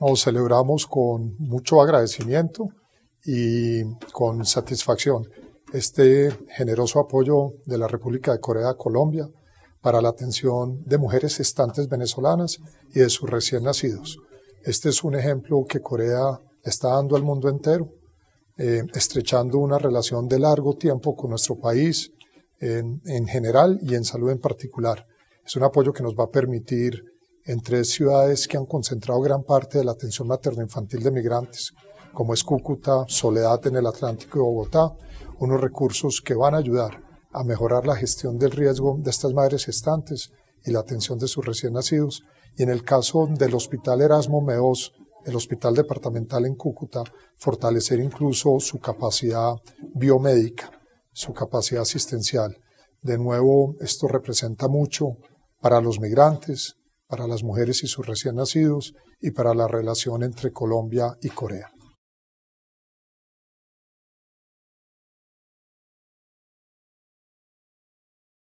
nos celebramos con mucho agradecimiento y con satisfacción este generoso apoyo de la República de Corea a Colombia para la atención de mujeres estantes venezolanas y de sus recién nacidos. Este es un ejemplo que Corea está dando al mundo entero, eh, estrechando una relación de largo tiempo con nuestro país en general y en salud en particular. Es un apoyo que nos va a permitir en tres ciudades que han concentrado gran parte de la atención materno-infantil de migrantes, como es Cúcuta, Soledad en el Atlántico y Bogotá, unos recursos que van a ayudar a mejorar la gestión del riesgo de estas madres gestantes y la atención de sus recién nacidos. Y en el caso del Hospital Erasmo Meos, el Hospital Departamental en Cúcuta, fortalecer incluso su capacidad biomédica, su capacidad asistencial. De nuevo, esto representa mucho para los migrantes, para las mujeres y sus recién nacidos y para la relación entre Colombia y Corea.